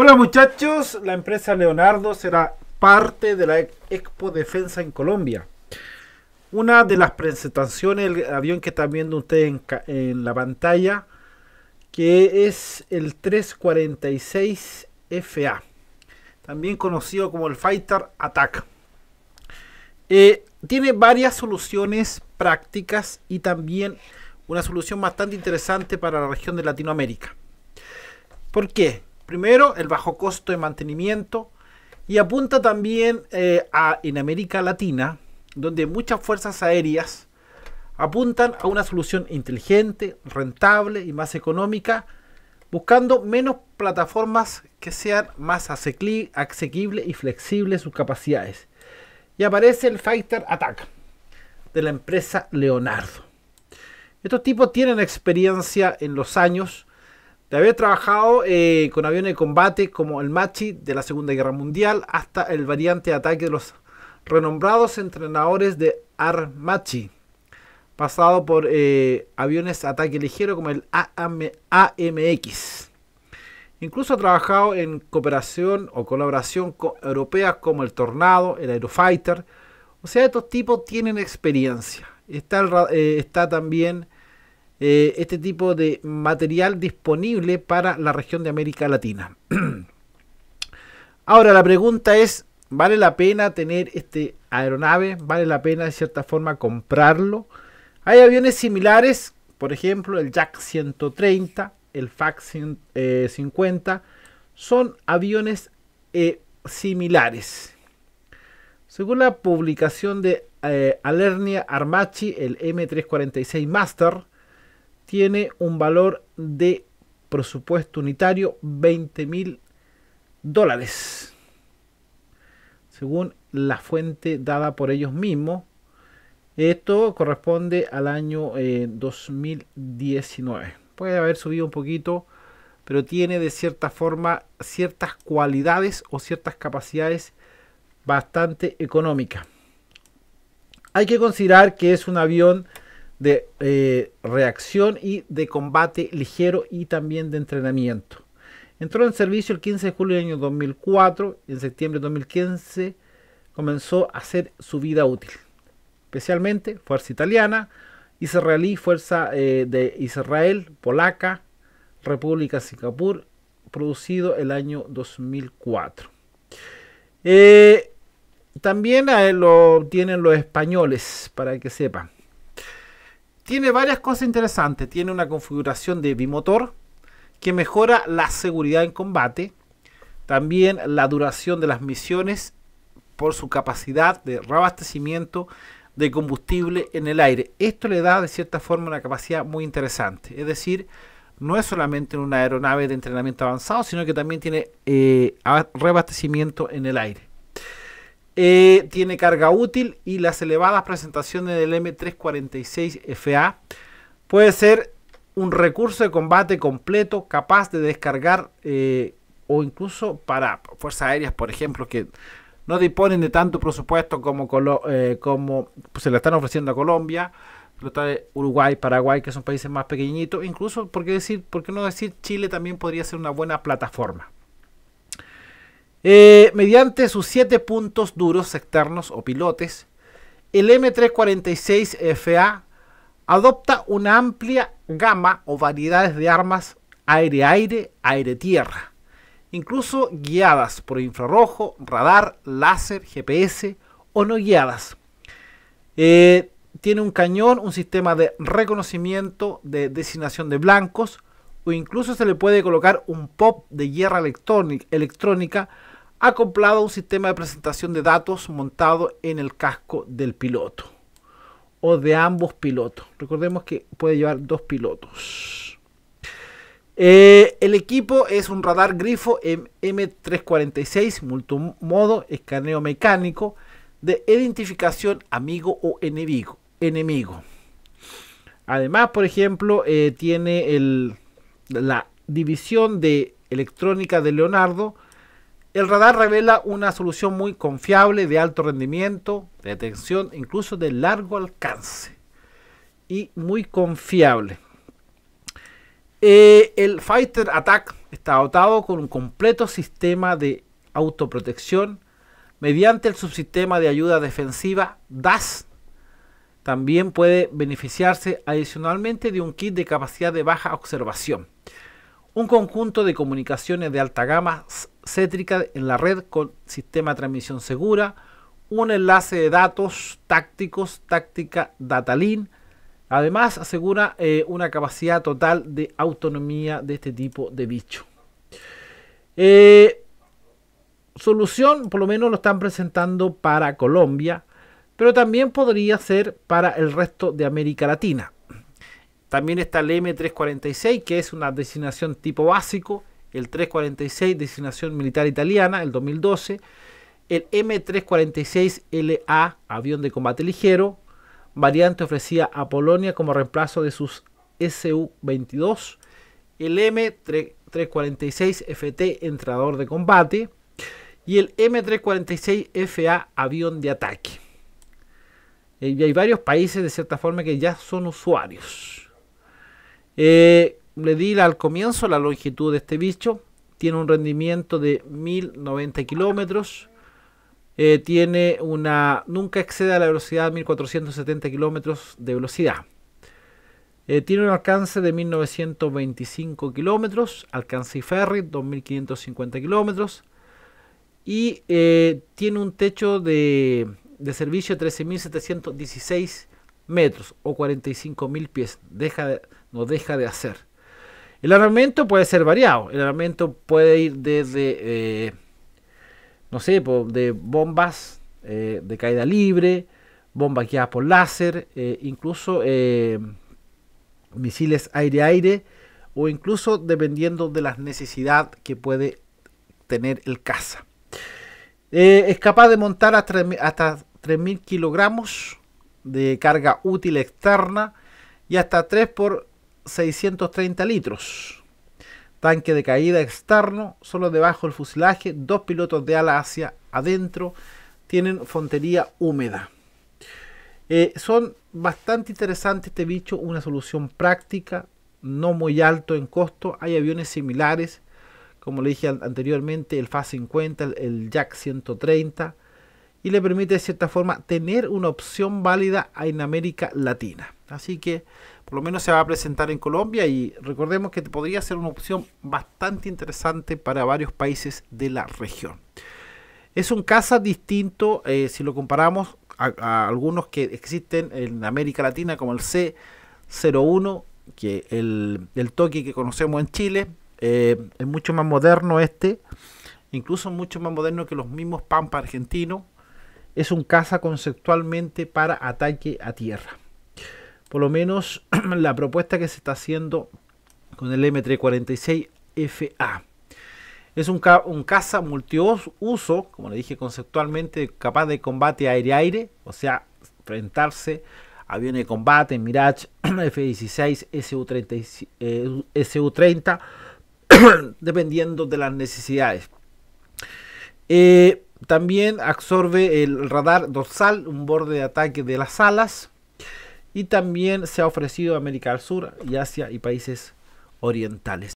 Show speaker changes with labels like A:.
A: Hola muchachos, la empresa Leonardo será parte de la Expo Defensa en Colombia. Una de las presentaciones, el avión que están viendo ustedes en, la pantalla, que es el 346 FA, también conocido como el Fighter Attack. Eh, tiene varias soluciones prácticas y también una solución bastante interesante para la región de Latinoamérica. ¿Por qué? Primero, el bajo costo de mantenimiento y apunta también eh, a, en América Latina, donde muchas fuerzas aéreas apuntan a una solución inteligente, rentable y más económica, buscando menos plataformas que sean más asequibles y flexibles sus capacidades. Y aparece el Fighter Attack de la empresa Leonardo. Estos tipos tienen experiencia en los años de haber trabajado eh, con aviones de combate como el Machi de la Segunda Guerra Mundial hasta el variante de ataque de los renombrados entrenadores de Armachi, pasado por eh, aviones de ataque ligero como el AMX. Incluso ha trabajado en cooperación o colaboración con europeas como el Tornado, el Aerofighter. O sea, estos tipos tienen experiencia. está eh, también eh, este tipo de material disponible para la región de América Latina. Ahora la pregunta es, ¿vale la pena tener este aeronave? ¿Vale la pena de cierta forma comprarlo? Hay aviones similares, por ejemplo el Jack 130, el FAC 50, eh, son aviones eh, similares. Según la publicación de Alernia Armachi, el M346 Master tiene un valor de presupuesto unitario 20 mil dólares. Según la fuente dada por ellos mismos. Esto corresponde al año 2019. Eh, Puede haber subido un poquito, pero tiene de cierta forma ciertas cualidades o ciertas capacidades bastante económicas. Hay que considerar que es un avión de eh, reacción y de combate ligero y también de entrenamiento. Entró en servicio el 15 de julio del año 2004 y en septiembre de 2015 comenzó a hacer su vida útil, especialmente Fuerza Italiana, Israelí, Fuerza eh, de Israel, Polaca, República Singapur, producido el año 2004. Eh, también lo tienen los españoles, para que sepan. Tiene varias cosas interesantes. Tiene una configuración de bimotor que mejora la seguridad en combate. También la duración de las misiones por su capacidad de reabastecimiento de combustible en el aire. Esto le da de cierta forma una capacidad muy interesante. Es decir, no es solamente una aeronave de entrenamiento avanzado, sino que también tiene eh, reabastecimiento en el aire. Eh, tiene carga útil y las elevadas presentaciones del M346FA puede ser un recurso de combate completo capaz de descargar eh, o incluso para fuerzas aéreas, por ejemplo, que no disponen de tanto presupuesto como, eh, se le están ofreciendo a Colombia, Uruguay, Paraguay, que son países más pequeñitos, incluso, ¿por decir, ¿por qué no decir Chile también podría ser una buena plataforma? Eh, mediante sus 7 puntos duros externos o pilotes, el M346FA adopta una amplia gama o variedades de armas aire-aire, aire-tierra, incluso guiadas por infrarrojo, radar, láser, GPS o no guiadas. Eh, tiene un cañón, un sistema de reconocimiento, de designación de blancos, o incluso se le puede colocar un pop de guerra electrónica acoplado a un sistema de presentación de datos montado en el casco del piloto o de ambos pilotos. Recordemos que puede llevar dos pilotos. Eh, el equipo es un radar grifo M346 multimodo, escaneo mecánico de identificación amigo o enemigo. enemigo. Además, por ejemplo, eh, tiene el la división de electrónica de Leonardo, el radar revela una solución muy confiable de alto rendimiento, de atención, incluso de largo alcance y muy confiable. Eh, el Fighter Attack está dotado con un completo sistema de autoprotección mediante el subsistema de ayuda defensiva DAS también puede beneficiarse adicionalmente de un kit de capacidad de baja observación. Un conjunto de comunicaciones de alta gama cétrica en la red con sistema de transmisión segura, un enlace de datos tácticos, táctica datalin. Además, asegura eh, una capacidad total de autonomía de este tipo de bicho. Eh, solución, por lo menos lo están presentando para Colombia pero también podría ser para el resto de América Latina. También está el M346, que es una designación tipo básico, el 346, designación militar italiana, el 2012, el M346LA, avión de combate ligero, variante ofrecida a Polonia como reemplazo de sus Su-22, el M346FT, entrador de combate, y el M346FA, avión de ataque. Eh, y hay varios países de cierta forma que ya son usuarios. Eh, le di al comienzo la longitud de este bicho. Tiene un rendimiento de 1090 kilómetros. Eh, tiene una. Nunca a la velocidad de 1470 kilómetros de velocidad. tiene un alcance de 1925 kilómetros, alcance y ferry 2550 kilómetros. Y tiene un techo de de servicio 13.716 metros o 45.000 pies. Deja no deja de hacer. El armamento puede ser variado. El armamento puede ir desde, eh, no sé, de bombas eh, de caída libre, bombas guiada por láser, eh, incluso misiles aire-aire o incluso dependiendo de la necesidad que puede tener el caza. es capaz de montar hasta, hasta 3.000 kilogramos de carga útil externa y hasta 3 por 630 litros. Tanque de caída externo, solo debajo del fusilaje, dos pilotos de ala hacia adentro, tienen fontería húmeda. Eh, son bastante interesantes este bicho, una solución práctica, no muy alto en costo. Hay aviones similares, como le dije anteriormente, el FA 50, el, el Jack 130 y le permite de cierta forma tener una opción válida en América Latina. Así que por lo menos se va a presentar en Colombia y recordemos que podría ser una opción bastante interesante para varios países de la región. Es un caza distinto eh, si lo comparamos a, algunos que existen en América Latina como el C01, que el, el toque que conocemos en Chile, eh, es mucho más moderno este, incluso mucho más moderno que los mismos Pampa argentinos, es un caza conceptualmente para ataque a tierra. Por lo menos la propuesta que se está haciendo con el M346FA. Es un, caza multiuso, como le dije conceptualmente, capaz de combate aire-aire, o sea, enfrentarse a aviones de combate, Mirage, F-16, SU-30, eh, dependiendo de las necesidades. Eh, también absorbe el radar dorsal, un borde de ataque de las alas. Y también se ha ofrecido a América del Sur y Asia y países orientales.